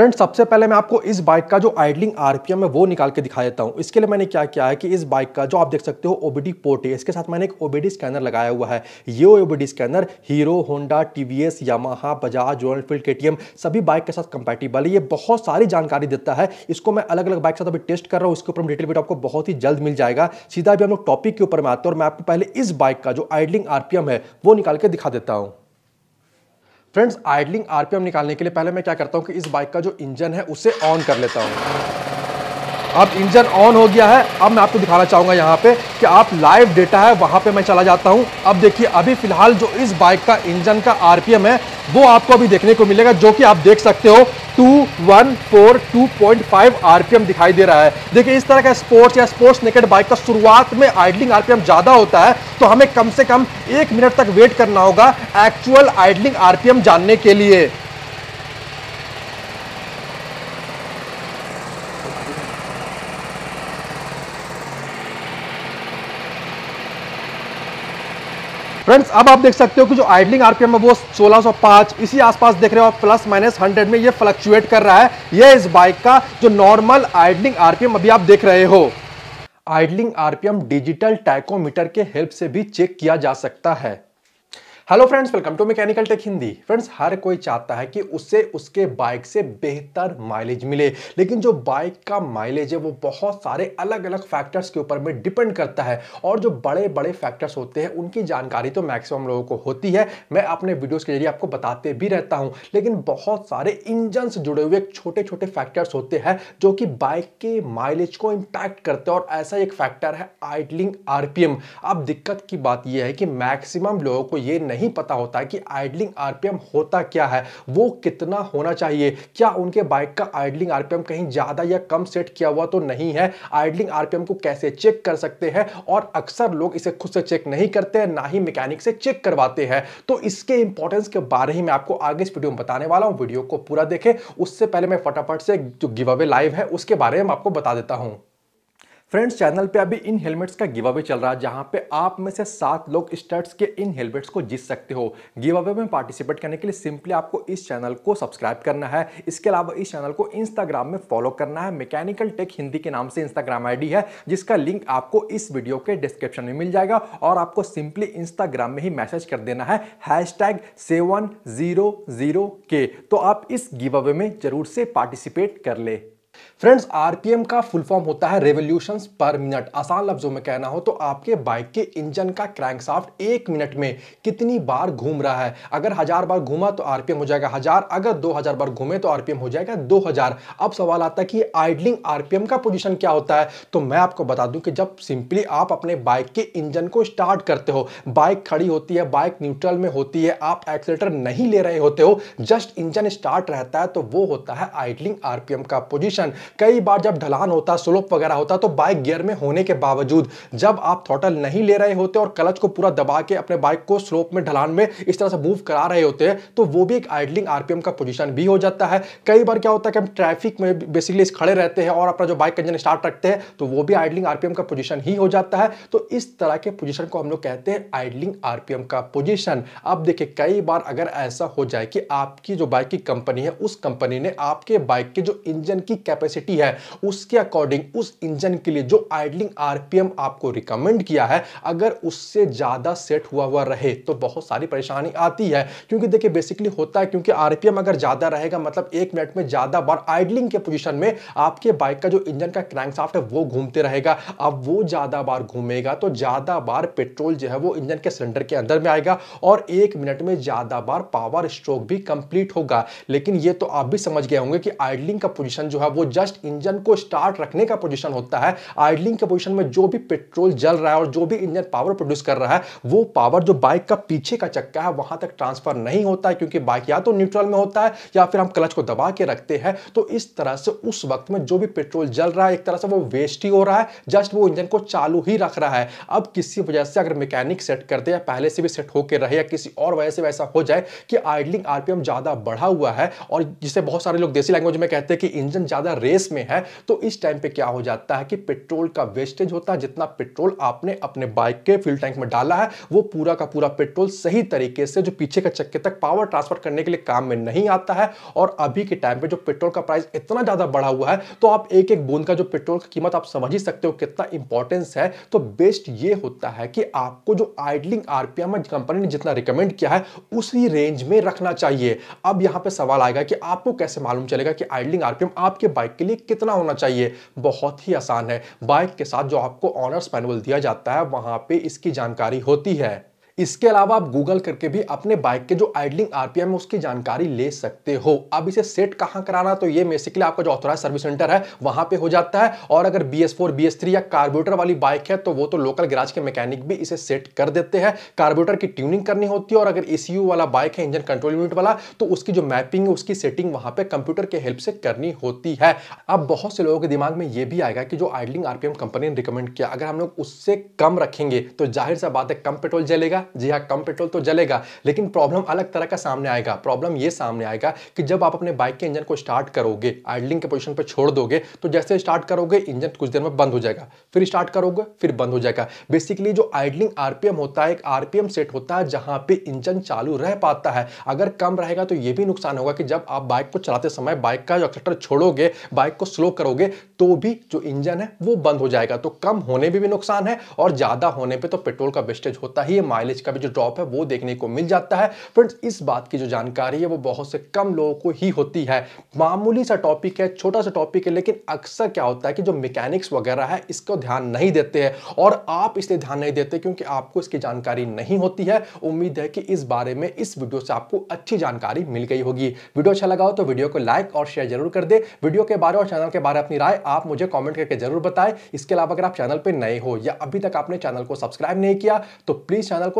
friend सबसे पहले मैं आपको इस बाइक का जो आइडलिंग आरपीएम है वो निकाल के दिखा देता हूँ इसके लिए मैंने क्या किया है कि इस बाइक का जो आप देख सकते हो ओबीडी पोर्ट है इसके साथ मैंने एक ओबीडी स्कैनर लगाया हुआ है ये OBD scanner Hero Honda TVS Yamaha Bajaj Royal Field के सभी बाइक के साथ कंपेटिबल है ये बहुत सारी जानकारी देता है इसको मैं अलग अलग बाइक के साथ अभी टेस्ट कर रहा हूँ इसके ऊपर डिटेल वीडियो आपको बहुत ही जल्द मिल जाएगा सीधा अभी हम लोग टॉपिक के ऊपर में आते हैं और मैं आपको पहले इस बाइक का जो आइडलिंग आरपीएम है वो निकाल के दिखा देता हूँ फ्रेंड्स आइडलिंग आरपीएम निकालने के लिए पहले मैं क्या करता हूँ कि इस बाइक का जो इंजन है उसे ऑन कर लेता हूँ अब इंजन ऑन हो गया है अब मैं आपको दिखाना चाहूँगा यहाँ पे कि आप लाइव डेटा है वहाँ पे मैं चला जाता हूँ अब देखिए अभी फिलहाल जो इस बाइक का इंजन का आरपीएम है वो आपको अभी देखने को मिलेगा जो कि आप देख सकते हो two one four two point five RPM दिखाई दे रहा है देखिए इस तरह का स्पोर्ट्स या स्पोर्ट्स नेकेट बाइक का शुरुआत में आइडलिंग आरपीएम ज़्यादा होता है तो हमें कम से कम एक मिनट तक वेट करना होगा एक्चुअल आइडलिंग आरपीएम जानने के लिए फ्रेंड्स अब आप देख सकते हो कि जो आइडलिंग आरपीएम है वो 1605 इसी आसपास देख रहे हो आप प्लस माइनस 100 में ये फ्लक्चुएट कर रहा है ये इस बाइक का जो नॉर्मल आइडलिंग आरपीएम अभी आप देख रहे हो आइडलिंग आरपीएम डिजिटल टाइकोमीटर के हेल्प से भी चेक किया जा सकता है hello friends welcome to mechanical tech Hindi friends हर कोई चाहता है कि उससे उसके बाइक से बेहतर माइलेज मिले लेकिन जो बाइक का माइलेज है वो बहुत सारे अलग अलग फैक्टर्स के ऊपर में डिपेंड करता है और जो बड़े बड़े फैक्टर्स होते हैं उनकी जानकारी तो मैक्सिमम लोगों को होती है मैं अपने वीडियोज़ के जरिए आपको बताते भी रहता हूँ लेकिन बहुत सारे इंजन से जुड़े हुए छोटे छोटे फैक्टर्स होते हैं जो कि बाइक के माइलेज को इम्पैक्ट करते हैं और ऐसा एक फैक्टर है आइडलिंग आर अब दिक्कत की बात यह है कि मैक्सिमम लोगों को ये नहीं नहीं पता होता है कि आइडलिंग आरपीएम होता क्या है वो कितना होना चाहिए क्या उनके बाइक का आइडलिंग आरपीएम कहीं ज़्यादा या कम सेट किया हुआ तो नहीं है आइडलिंग आरपीएम को कैसे चेक कर सकते हैं और अक्सर लोग इसे खुद से चेक नहीं करते हैं ना ही मैकेनिक से चेक करवाते हैं तो इसके इंपॉर्टेंस के बारे ही मैं आपको आगे इस वीडियो में बताने वाला हूँ वीडियो को पूरा देखें उससे पहले मैं फटाफट से जो गिव अवे लाइव है उसके बारे में आपको बता देता हूँ फ्रेंड्स चैनल पे अभी इन हेलमेट्स का गिव अवे चल रहा है जहाँ पे आप में से सात लोग स्टर्ट्स के इन हेलमेट्स को जीत सकते हो गिव अवे में पार्टिसिपेट करने के लिए सिंपली आपको इस चैनल को सब्सक्राइब करना है इसके अलावा इस चैनल को इंस्टाग्राम में फॉलो करना है मैकेनिकल टेक हिंदी के नाम से इंस्टाग्राम आई है जिसका लिंक आपको इस वीडियो के डिस्क्रिप्शन में मिल जाएगा और आपको सिंपली इंस्टाग्राम में ही मैसेज कर देना है हैश टैग के तो आप इस गिव अवे में जरूर से पार्टिसिपेट कर ले फ्रेंड्स आरपीएम का फुल फॉर्म होता है रेवोल्यूशन पर मिनट आसान लफ्जों में कहना हो तो आपके बाइक के इंजन का क्रैंक साफ्ट एक मिनट में कितनी बार घूम रहा है अगर हजार बार घूमा तो आरपीएम हो जाएगा हजार अगर दो हजार बार घूमे तो आरपीएम हो जाएगा दो हजार अब सवाल आता है कि आइडलिंग आरपीएम का पोजिशन क्या होता है तो मैं आपको बता दूं कि जब सिंपली आप अपने बाइक के इंजन को स्टार्ट करते हो बाइक खड़ी होती है बाइक न्यूट्रल में होती है आप एक्सलेटर नहीं ले रहे होते हो जस्ट इंजन स्टार्ट रहता है तो वो होता है आइडलिंग आरपीएम का पोजिशन कंडीशन कई बार जब ढलान होता स्लोप वगैरह होता तो बाइक गियर में होने के बावजूद जब आप थॉटल नहीं ले रहे होते और क्लच को पूरा दबा के अपने बाइक को स्लोप में ढलान में इस तरह से मूव करा रहे होते हैं तो वो भी एक आइडलिंग आरपीएम का पोजिशन भी हो जाता है कई बार क्या होता है कि हम ट्रैफिक में बेसिकली खड़े रहते हैं और अपना जो बाइक इंजन स्टार्ट रखते हैं तो वो भी आइडलिंग आरपीएम का पोजिशन ही हो जाता है तो इस तरह के पोजिशन को हम लोग कहते हैं आइडलिंग आरपीएम का पोजिशन अब देखिए कई बार अगर ऐसा हो जाए कि आपकी जो बाइक की कंपनी है उस कंपनी ने आपके बाइक के जो इंजन की कैपेसिटी है उसके अकॉर्डिंग उस इंजन के लिए जो आइडलिंग आरपीएम आपको रिकमेंड किया है अगर उससे ज़्यादा सेट हुआ हुआ रहे तो बहुत सारी परेशानी आती है क्योंकि देखिए बेसिकली होता है क्योंकि आरपीएम अगर ज़्यादा रहेगा मतलब एक मिनट में ज़्यादा बार आइडलिंग के पोजिशन में आपके बाइक का जो इंजन का साफ्ट है वो घूमते रहेगा अब वो ज़्यादा बार घूमेगा तो ज़्यादा बार पेट्रोल जो है वो इंजन के सिलेंडर के अंदर में आएगा और एक मिनट में ज़्यादा बार पावर स्ट्रोक भी कंप्लीट होगा लेकिन ये तो आप भी समझ गए होंगे कि आइडलिंग का पोजिशन जो है वो वो जस्ट इंजन को स्टार्ट रखने का पोजीशन होता है आइडलिंग के पोजीशन में जो भी पेट्रोल जल रहा है और जो भी इंजन पावर प्रोड्यूस कर रहा है वो पावर जो बाइक का पीछे का चक्का है वहां तक ट्रांसफर नहीं होता है क्योंकि बाइक या तो न्यूट्रल में होता है या फिर हम क्लच को दबा के रखते हैं तो इस तरह से उस वक्त में जो भी पेट्रोल जल रहा है एक तरह से वो वेस्ट ही हो रहा है जस्ट वो इंजन को चालू ही रख रहा है अब किसी वजह से अगर मैकेनिक सेट कर दे या पहले से भी सेट होकर रहे या किसी और वजह से वैसा हो जाए कि आइडलिंग आरपीएम ज्यादा बढ़ा हुआ है और जिसे बहुत सारे लोग देसी लैंग्वेज में कहते हैं कि इंजन ज्यादा ज़्यादा रेस में है तो इस टाइम पे क्या हो जाता है कि पेट्रोल का वेस्टेज होता है जितना पेट्रोल आपने अपने बाइक के फ्यूल टैंक में डाला है वो पूरा का पूरा पेट्रोल सही तरीके से जो पीछे के चक्के तक पावर ट्रांसफर करने के लिए काम में नहीं आता है और अभी के टाइम पे जो पेट्रोल का प्राइस इतना ज़्यादा बढ़ा हुआ है तो आप एक एक बूंद का जो पेट्रोल की कीमत आप समझ ही सकते हो कितना इंपॉर्टेंस है तो बेस्ट ये होता है कि आपको जो आइडलिंग आरपीएम कंपनी ने जितना रिकमेंड किया है उसी रेंज में रखना चाहिए अब यहां पर सवाल आएगा कि आपको कैसे मालूम चलेगा कि आइडलिंग आरपीएम आपके बाइक के लिए कितना होना चाहिए बहुत ही आसान है बाइक के साथ जो आपको ऑनर्स मैनुअल दिया जाता है वहाँ पर इसकी जानकारी होती है इसके अलावा आप गूगल करके भी अपने बाइक के जो आइडलिंग आरपीएम है उसकी जानकारी ले सकते हो अब इसे सेट कहाँ कराना तो ये बेसिकली आपका जो ऑथोराइज सर्विस सेंटर है वहां पे हो जाता है और अगर B S four B S three या कार्ब्यूटर वाली बाइक है तो वो तो लोकल गिराज के मैकेनिक भी इसे सेट कर देते हैं कार्ब्यूटर की ट्यूनिंग करनी होती है और अगर ए वाला बाइक है इंजन कंट्रोल यूनिट वाला तो उसकी जो मैपिंग है उसकी सेटिंग वहां पर कंप्यूटर के हेल्प से करनी होती है अब बहुत से लोगों के दिमाग में यह भी आएगा कि जो आइडलिंग आरपीएम कंपनी ने रिकमेंड किया अगर हम लोग उससे कम रखेंगे तो जाहिर सा बात है कम पेट्रोल जलेगा जी हाँ कम पेट्रोल तो जलेगा लेकिन प्रॉब्लम अलग तरह का सामने आएगा प्रॉब्लम ये सामने आएगा कि जब आप अपने बाइक के इंजन को स्टार्ट करोगे आइडलिंग के पोजिशन पर छोड़ दोगे तो जैसे स्टार्ट करोगे इंजन कुछ देर में बंद हो जाएगा फिर स्टार्ट करोगे फिर बंद हो जाएगा बेसिकली जो आइडलिंग आर होता है एक आर सेट होता है जहाँ पर इंजन चालू रह पाता है अगर कम रहेगा तो ये भी नुकसान होगा कि जब आप बाइक को चलाते समय बाइक का जो एक्सेटर छोड़ोगे बाइक को स्लो करोगे तो भी जो इंजन है वो बंद हो जाएगा तो कम होने भी, भी नुकसान है और ज्यादा होने पे तो पेट्रोल का वेस्टेज होता ही है माइलेज नॉलेज का भी जो ड्रॉप है वो देखने को मिल जाता है फ्रेंड्स इस बात की जो जानकारी है वो बहुत से कम लोगों को ही होती है मामूली सा टॉपिक है छोटा सा टॉपिक है लेकिन अक्सर क्या होता है कि जो मैकेनिक्स वगैरह है इसको ध्यान नहीं देते हैं और आप इसलिए ध्यान नहीं देते क्योंकि आपको इसकी जानकारी नहीं होती है उम्मीद है कि इस बारे में इस वीडियो से आपको अच्छी जानकारी मिल गई होगी वीडियो अच्छा लगा हो तो वीडियो को लाइक और शेयर जरूर कर दे वीडियो के बारे और चैनल के बारे में अपनी राय आप मुझे कॉमेंट करके जरूर बताएं इसके अलावा अगर आप चैनल पर नए हो या अभी तक आपने चैनल को सब्सक्राइब नहीं किया तो प्लीज चैनल को